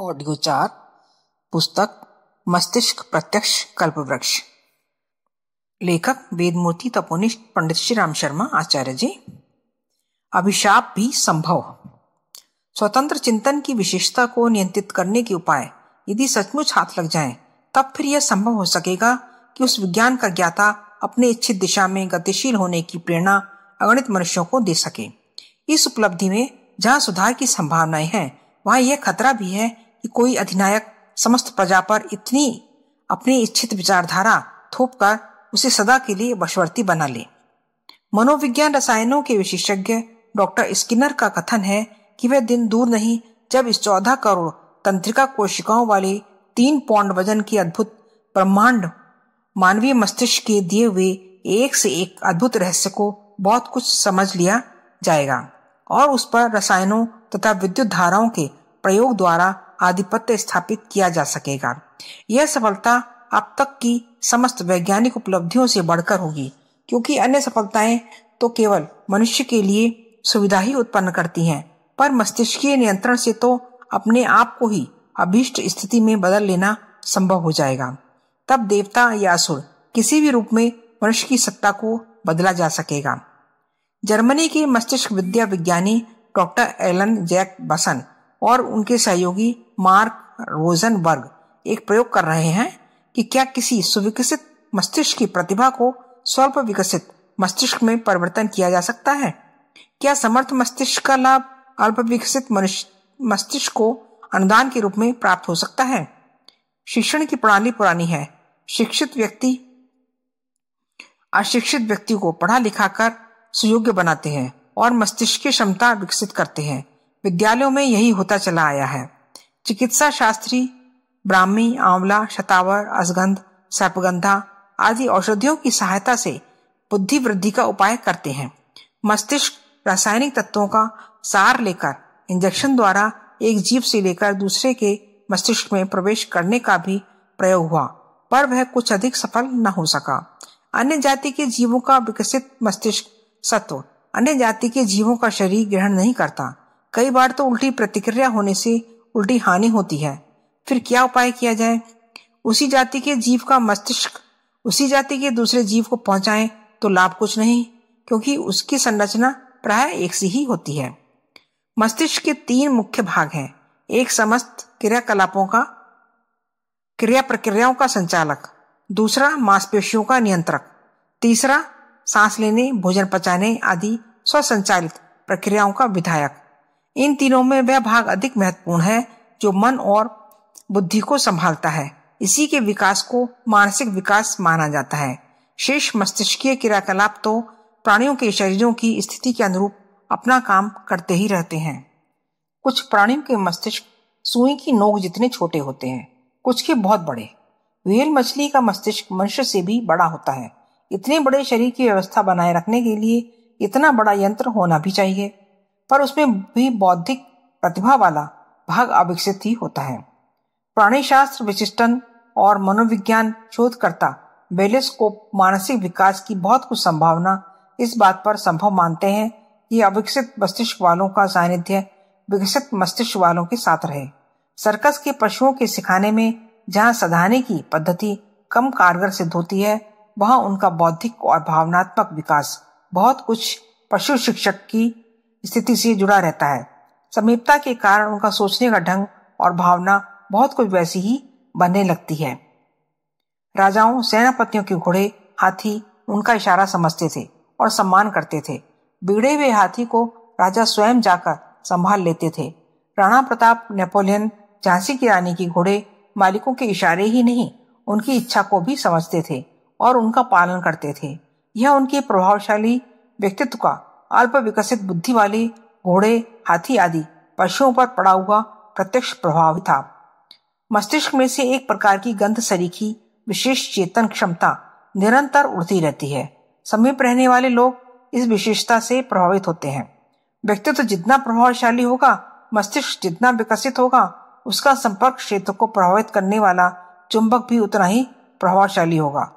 audio चार पुस्तक मस्तिष्क प्रत्यक्ष कल्प वृक्ष लेखक वेदमूर्ति तपोनिष्ठ पंडित श्री राम शर्मा आचार्य जी अभिशाप भी संभव स्वतंत्र चिंतन की विशेषता को नियंत्रित करने के उपाय यदि सचमुच हाथ लग जाएं, तब फिर यह संभव हो सकेगा कि उस विज्ञान का ज्ञाता अपने इच्छित दिशा में गतिशील होने की प्रेरणा अगणित मनुष्यों को दे सके इस उपलब्धि में जहाँ सुधार की संभावनाएं हैं वहाँ यह खतरा भी है कि कोई अधिनायक समस्त प्रजा पर इतनी अपनी इच्छित विचारधारा थोप कर उसे सदा के लिए वशवर्ती बना ले मनोविज्ञान रसायनों के विशेषज्ञ डॉक्टर स्किनर का कथन है कि वह दिन दूर नहीं जब इस चौदह करोड़ तंत्रिका कोशिकाओं वाले तीन पौंड वजन की अद्भुत ब्रह्मांड मानवीय मस्तिष्क के दिए हुए एक से एक अद्भुत रहस्य को बहुत कुछ समझ लिया जाएगा और उस पर रसायनों तथा विद्युत धाराओं के प्रयोग द्वारा आधिपत्य स्थापित किया जा सकेगा यह सफलता अब तक की समस्त वैज्ञानिक उपलब्धियों से बढ़कर होगी क्योंकि अन्य सफलताएं तो केवल मनुष्य के लिए सुविधा ही उत्पन्न करती हैं पर मस्तिष्कीय नियंत्रण से तो अपने आप को ही अभीष्ट स्थिति में बदल लेना संभव हो जाएगा तब देवता या असुर किसी भी रूप में मनुष्य की सत्ता को बदला जा सकेगा जर्मनी के मस्तिष्क विद्या विज्ञानी डॉक्टर एलन जैक बसन और उनके सहयोगी मार्क रोजनबर्ग एक प्रयोग कर रहे हैं कि क्या किसी सुविकसित मस्तिष्क की प्रतिभा को स्वल्प विकसित मस्तिष्क में परिवर्तन किया जा सकता है क्या समर्थ मस्तिष्क का लाभ अल्प विकसित मनुष्य मस्तिष्क को अनुदान के रूप में प्राप्त हो सकता है शिक्षण की प्रणाली पुरानी है शिक्षित व्यक्ति अशिक्षित व्यक्ति को पढ़ा लिखा कर सुयोग्य बनाते हैं और मस्तिष्क की क्षमता विकसित करते हैं विद्यालयों में यही होता चला आया है चिकित्सा शास्त्री ब्राह्मी आंवला शतावर असगंध सर्पगंधा आदि औषधियों की सहायता से बुद्धि वृद्धि का उपाय करते हैं मस्तिष्क रासायनिक तत्वों का सार लेकर इंजेक्शन द्वारा एक जीव से लेकर दूसरे के मस्तिष्क में प्रवेश करने का भी प्रयोग हुआ पर वह कुछ अधिक सफल न हो सका अन्य जाति के जीवों का विकसित मस्तिष्क सत्व अन्य जाति के जीवों का शरीर ग्रहण नहीं करता कई बार तो उल्टी प्रतिक्रिया होने से उल्टी हानि होती है फिर क्या उपाय किया जाए उसी जाति के जीव का मस्तिष्क उसी जाति के दूसरे जीव को पहुंचाएं तो लाभ कुछ नहीं क्योंकि उसकी संरचना प्राय एक सी ही होती है मस्तिष्क के तीन मुख्य भाग हैं एक समस्त क्रियाकलापों का क्रिया प्रक्रियाओं का संचालक दूसरा मांसपेशियों का नियंत्रक तीसरा सांस लेने भोजन पचाने आदि स्वसंचालित प्रक्रियाओं का विधायक इन तीनों में वह भाग अधिक महत्वपूर्ण है जो मन और बुद्धि को संभालता है इसी के विकास को मानसिक विकास माना जाता है शेष मस्तिष्कीय क्रियाकलाप तो प्राणियों के शरीरों की स्थिति के अनुरूप अपना काम करते ही रहते हैं कुछ प्राणियों के मस्तिष्क सुई की नोक जितने छोटे होते हैं कुछ के बहुत बड़े व्हेल मछली का मस्तिष्क मनुष्य से भी बड़ा होता है इतने बड़े शरीर की व्यवस्था बनाए रखने के लिए इतना बड़ा यंत्र होना भी चाहिए पर उसमें भी बौद्धिक प्रतिभा वाला भाग अविकसित ही होता है प्राणी शास्त्र विशिष्टन और मनोविज्ञान शोधकर्ता बेलिस को मानसिक विकास की बहुत कुछ संभावना इस बात पर संभव मानते हैं कि अविकसित मस्तिष्क वालों का सानिध्य विकसित मस्तिष्क वालों के साथ रहे सर्कस के पशुओं के सिखाने में जहां सधाने की पद्धति कम कारगर सिद्ध होती है वहां उनका बौद्धिक और भावनात्मक विकास बहुत कुछ पशु शिक्षक की स्थिति से जुड़ा रहता है समीपता के कारण उनका सोचने का ढंग और भावना बहुत कुछ वैसी ही बनने लगती है राजाओं सेनापतियों के घोड़े हाथी उनका इशारा समझते थे और सम्मान करते थे बिगड़े हुए हाथी को राजा स्वयं जाकर संभाल लेते थे राणा प्रताप नेपोलियन झांसी की रानी के घोड़े मालिकों के इशारे ही नहीं उनकी इच्छा को भी समझते थे और उनका पालन करते थे यह उनके प्रभावशाली व्यक्तित्व का अल्प विकसित बुद्धि वाले घोड़े हाथी आदि पशुओं पर पड़ा हुआ प्रत्यक्ष प्रभाव था मस्तिष्क में से एक प्रकार की गंध सरीखी विशेष चेतन क्षमता निरंतर उड़ती रहती है समीप रहने वाले लोग इस विशेषता से प्रभावित होते हैं व्यक्तित्व तो जितना प्रभावशाली होगा मस्तिष्क जितना विकसित होगा उसका संपर्क क्षेत्र को प्रभावित करने वाला चुंबक भी उतना ही प्रभावशाली होगा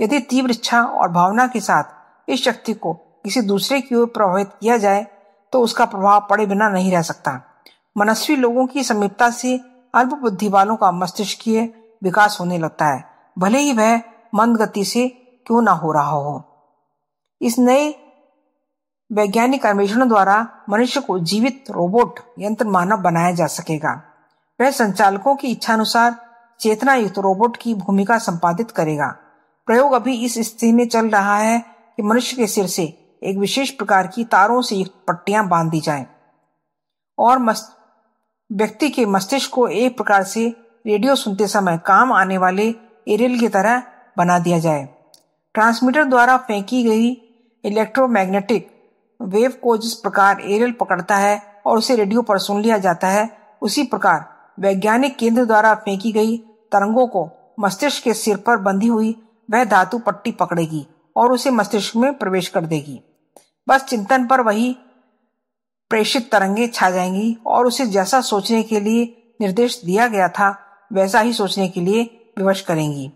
यदि तीव्र इच्छा और भावना के साथ इस शक्ति को किसी दूसरे की ओर प्रभावित किया जाए तो उसका प्रभाव पड़े बिना नहीं रह सकता मनस्वी लोगों की समीपता से अल्प बुद्धि वालों का मस्तिष्क विकास होने लगता है भले ही वह मंद गति से क्यों ना हो रहा हो इस नए वैज्ञानिक अन्वेषण द्वारा मनुष्य को जीवित रोबोट यंत्र मानव बनाया जा सकेगा वह संचालकों की इच्छानुसार चेतना युक्त रोबोट की भूमिका संपादित करेगा प्रयोग अभी इस स्थिति में चल रहा है कि मनुष्य के सिर से एक विशेष प्रकार की तारों से युक्त पट्टियां बांध दी जाए और मस्त व्यक्ति के मस्तिष्क को एक प्रकार से रेडियो सुनते समय काम आने वाले एरियल की तरह बना दिया जाए ट्रांसमीटर द्वारा फेंकी गई इलेक्ट्रोमैग्नेटिक वेव को जिस प्रकार एरियल पकड़ता है और उसे रेडियो पर सुन लिया जाता है उसी प्रकार वैज्ञानिक केंद्र द्वारा फेंकी गई तरंगों को मस्तिष्क के सिर पर बंधी हुई वह धातु पट्टी पकड़ेगी और उसे मस्तिष्क में प्रवेश कर देगी बस चिंतन पर वही प्रेषित तरंगे छा जाएंगी और उसे जैसा सोचने के लिए निर्देश दिया गया था वैसा ही सोचने के लिए विवश करेंगी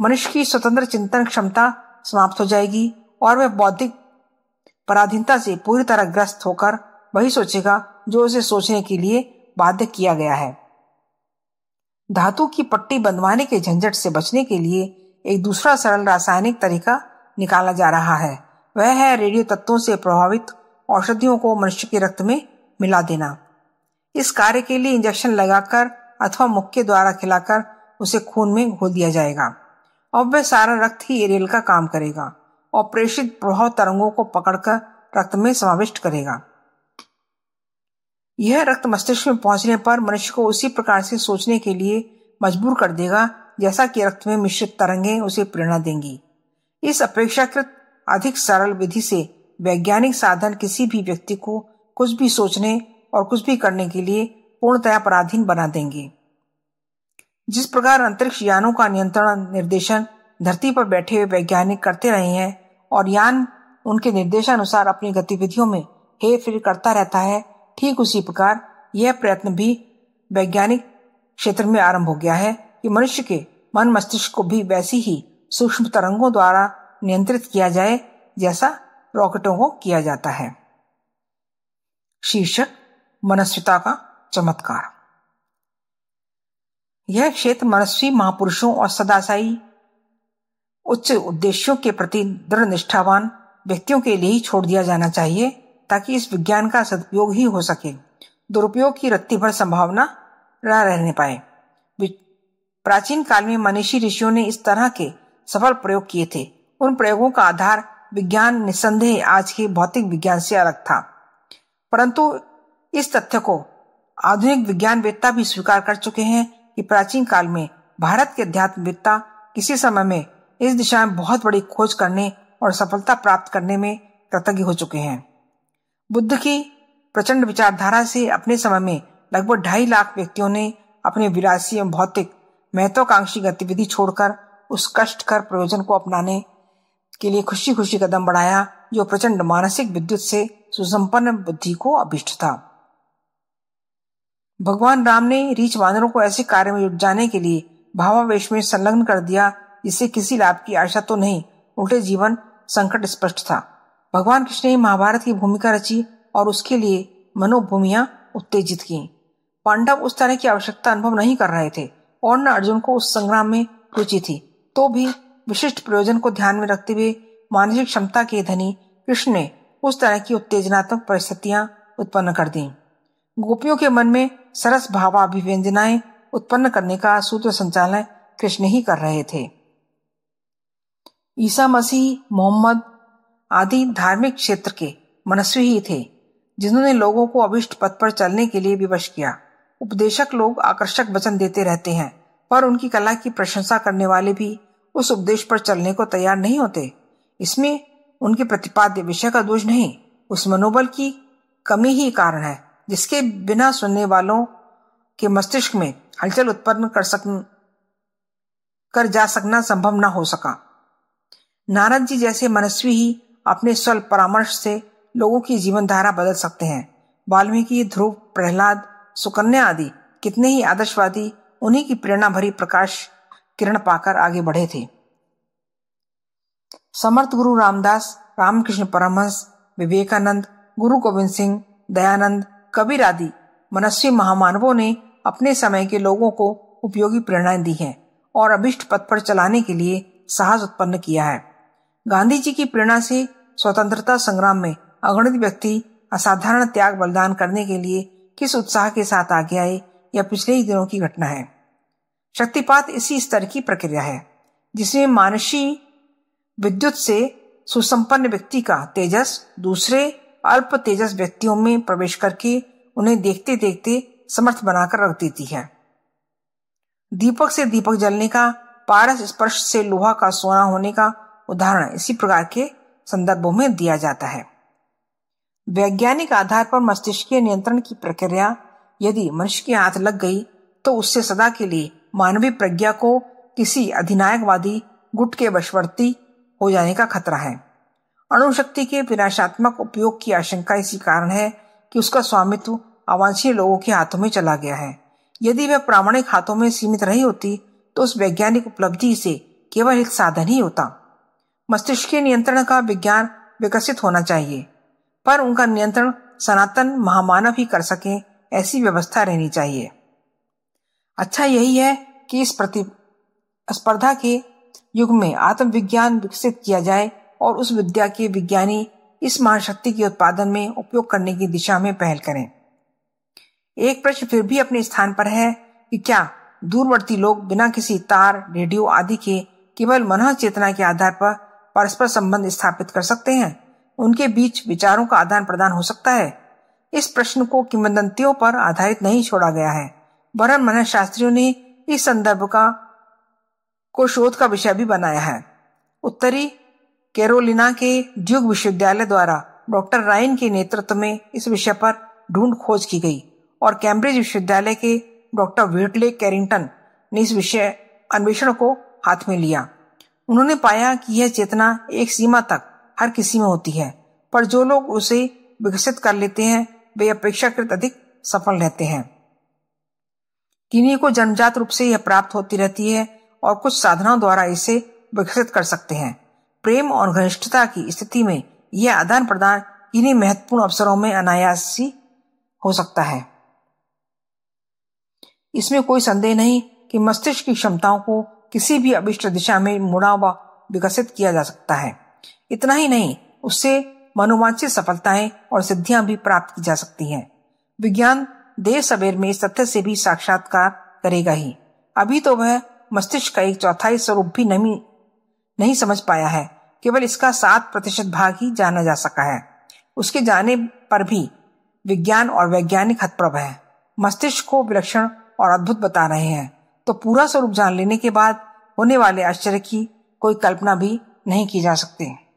मनुष्य की स्वतंत्र चिंतन क्षमता समाप्त हो जाएगी और वह बौद्धिक पराधीनता से पूरी तरह ग्रस्त होकर वही सोचेगा जो उसे सोचने के लिए बाध्य किया गया है धातु की पट्टी बंधवाने के झंझट से बचने के लिए एक दूसरा सरल रासायनिक तरीका निकाला जा रहा है वह है रेडियो तत्वों से प्रभावित औषधियों को मनुष्य के रक्त में मिला देना इस कार्य के लिए इंजेक्शन लगाकर अथवा मुक्के द्वारा खिलाकर उसे खून में घोल दिया जाएगा और वह सारा रक्त ही एरियल का काम करेगा और प्रेषित प्रभाव तरंगों को पकड़कर रक्त में समाविष्ट करेगा यह रक्त मस्तिष्क में पहुंचने पर मनुष्य को उसी प्रकार से सोचने के लिए मजबूर कर देगा जैसा कि रक्त में मिश्रित तरंगें उसे प्रेरणा देंगी इस अपेक्षाकृत अधिक सरल विधि से वैज्ञानिक साधन किसी भी व्यक्ति को कुछ भी सोचने और कुछ भी करने के लिए पूर्णतया पराधीन बना देंगे जिस प्रकार अंतरिक्ष यानों का नियंत्रण निर्देशन धरती पर बैठे हुए वैज्ञानिक करते रहे हैं और यान उनके निर्देशानुसार अपनी गतिविधियों में हे फिर करता रहता है ठीक उसी प्रकार यह प्रयत्न भी वैज्ञानिक क्षेत्र में आरंभ हो गया है कि मनुष्य के मन मस्तिष्क को भी वैसी ही सूक्ष्म तरंगों द्वारा नियंत्रित किया जाए जैसा रॉकेटों को किया जाता है शीर्षक मनस्विता का चमत्कार यह क्षेत्र मनस्वी महापुरुषों और सदाशाई उच्च उद्देश्यों के प्रति दृढ़ निष्ठावान व्यक्तियों के लिए ही छोड़ दिया जाना चाहिए ताकि इस विज्ञान का सदुपयोग ही हो सके दुरुपयोग की रत्ती भर संभावना रह रहने पाए प्राचीन काल में मनीषी ऋषियों ने इस तरह के सफल प्रयोग किए थे उन प्रयोगों का आधार विज्ञान निसंदेह आज के भौतिक विज्ञान से अलग था परंतु इस तथ्य को आधुनिक वेत्ता भी स्वीकार कर चुके हैं कि प्राचीन काल में भारत के वेत्ता किसी समय में इस दिशा में बहुत बड़ी खोज करने और सफलता प्राप्त करने में कृतज्ञ हो चुके हैं बुद्ध की प्रचंड विचारधारा से अपने समय में लगभग ढाई लाख व्यक्तियों ने अपने विरासी एवं भौतिक महत्वाकांक्षी गतिविधि छोड़कर उस कष्ट कर प्रयोजन को अपनाने के लिए खुशी खुशी कदम बढ़ाया जो प्रचंड मानसिक विद्युत से सुसंपन्न बुद्धि को अभिष्ट था भगवान राम ने रीच वानरों को ऐसे कार्य में जुट जाने के लिए भावावेश में संलग्न कर दिया जिससे किसी लाभ की आशा तो नहीं उल्टे जीवन संकट स्पष्ट था भगवान कृष्ण ने महाभारत की भूमिका रची और उसके लिए मनोभूमिया उत्तेजित की पांडव उस तरह की आवश्यकता अनुभव नहीं कर रहे थे और न अर्जुन को उस संग्राम में रुचि थी तो भी विशिष्ट प्रयोजन को ध्यान में रखते हुए मानसिक क्षमता के धनी कृष्ण ने उस तरह की उत्तेजनात्मक परिस्थितियां उत्पन्न कर दी गोपियों के मन में सरस भावाभिव्यंजनाएं उत्पन्न करने का सूत्र संचालन कृष्ण ही कर रहे थे ईसा मसीह मोहम्मद आदि धार्मिक क्षेत्र के मनस्वी ही थे जिन्होंने लोगों को अभिष्ट पथ पर चलने के लिए विवश किया उपदेशक लोग आकर्षक वचन देते रहते हैं पर उनकी कला की प्रशंसा करने वाले भी उस उपदेश पर चलने को तैयार नहीं होते इसमें उनके प्रतिपाद्य विषय का दोष नहीं उस मनोबल की कमी ही कारण है जिसके बिना सुनने वालों के मस्तिष्क में हलचल उत्पन्न कर सक कर जा सकना संभव न हो सका नारद जी जैसे मनस्वी ही अपने स्वल परामर्श से लोगों की जीवन धारा बदल सकते हैं वाल्मीकि ध्रुव प्रहलाद सुकन्या आदि कितने ही आदर्शवादी उन्हीं की प्रेरणा भरी प्रकाश किरण पाकर आगे बढ़े थे समर्थ गुरु रामदास रामकृष्ण परमहंस विवेकानंद गुरु गोविंद सिंह दयानंद कबीर आदि मनस्वी महामानवों ने अपने समय के लोगों को उपयोगी प्रेरणाएं दी हैं और अभिष्ट पथ पर चलाने के लिए साहस उत्पन्न किया है गांधी जी की प्रेरणा से स्वतंत्रता संग्राम में अगणित व्यक्ति असाधारण त्याग बलिदान करने के लिए किस उत्साह के साथ आगे आए यह पिछले ही दिनों की घटना है शक्तिपात इसी स्तर की प्रक्रिया है जिसमें मानसी विद्युत से सुसंपन्न व्यक्ति का तेजस दूसरे अल्प तेजस व्यक्तियों में प्रवेश करके उन्हें देखते देखते समर्थ बनाकर रख देती है दीपक से दीपक जलने का पारस स्पर्श से लोहा का सोना होने का उदाहरण इसी प्रकार के संदर्भों में दिया जाता है वैज्ञानिक आधार पर मस्तिष्क नियंत्रण की प्रक्रिया यदि मनुष्य के हाथ लग गई तो उससे सदा के लिए मानवीय प्रज्ञा को किसी अधिनायकवादी गुट के वशवर्ती हो जाने का खतरा है अणुशक्ति के विनाशात्मक उपयोग की आशंका इसी कारण है कि उसका स्वामित्व अवांछनीय लोगों के हाथों में चला गया है यदि वह प्रामाणिक हाथों में सीमित रही होती तो उस वैज्ञानिक उपलब्धि से केवल एक साधन ही होता मस्तिष्क के नियंत्रण का विज्ञान विकसित होना चाहिए पर उनका नियंत्रण सनातन महामानव ही कर सके ऐसी व्यवस्था रहनी चाहिए अच्छा यही है कि इस प्रति स्पर्धा के युग में आत्मविज्ञान विकसित किया जाए और उस विद्या के विज्ञानी इस महाशक्ति के उत्पादन में उपयोग करने की दिशा में पहल करें एक प्रश्न फिर भी अपने स्थान पर है कि क्या दूरवर्ती लोग बिना किसी तार रेडियो आदि के केवल मन चेतना के आधार पर परस्पर संबंध स्थापित कर सकते हैं उनके बीच विचारों का आदान प्रदान हो सकता है इस प्रश्न को किंवदंतियों पर आधारित नहीं छोड़ा गया है वरण मन शास्त्रियों ने इस संदर्भ का को शोध का विषय भी बनाया है उत्तरी केरोलिना के ड्यूग विश्वविद्यालय द्वारा डॉक्टर राइन के नेतृत्व में इस विषय पर ढूंढ खोज की गई और कैम्ब्रिज विश्वविद्यालय के डॉक्टर व्हीटले कैरिंगटन ने इस विषय अन्वेषण को हाथ में लिया उन्होंने पाया कि यह चेतना एक सीमा तक हर किसी में होती है पर जो लोग उसे विकसित कर लेते हैं वे अपेक्षाकृत अधिक सफल रहते हैं किन्हीं को जन्मजात रूप से यह प्राप्त होती रहती है और कुछ साधनाओं द्वारा इसे विकसित कर सकते हैं प्रेम और घनिष्ठता की स्थिति में यह आदान प्रदान इन्हीं महत्वपूर्ण अवसरों में अनायासी हो सकता है इसमें कोई संदेह नहीं कि मस्तिष्क की क्षमताओं को किसी भी अभिष्ट दिशा में मुड़ा व विकसित किया जा सकता है इतना ही नहीं उससे मनोवांछित सफलताएं और सिद्धियां भी प्राप्त की जा सकती हैं विज्ञान देर सवेर में सत्य से भी साक्षात्कार करेगा ही अभी तो वह मस्तिष्क का एक चौथाई स्वरूप भी नहीं नहीं समझ पाया है केवल इसका सात प्रतिशत भाग ही जाना जा सका है उसके जाने पर भी विज्ञान और वैज्ञानिक हतप्रभ है मस्तिष्क को विलक्षण और अद्भुत बता रहे हैं तो पूरा स्वरूप जान लेने के बाद होने वाले आश्चर्य की कोई कल्पना भी नहीं की जा सकती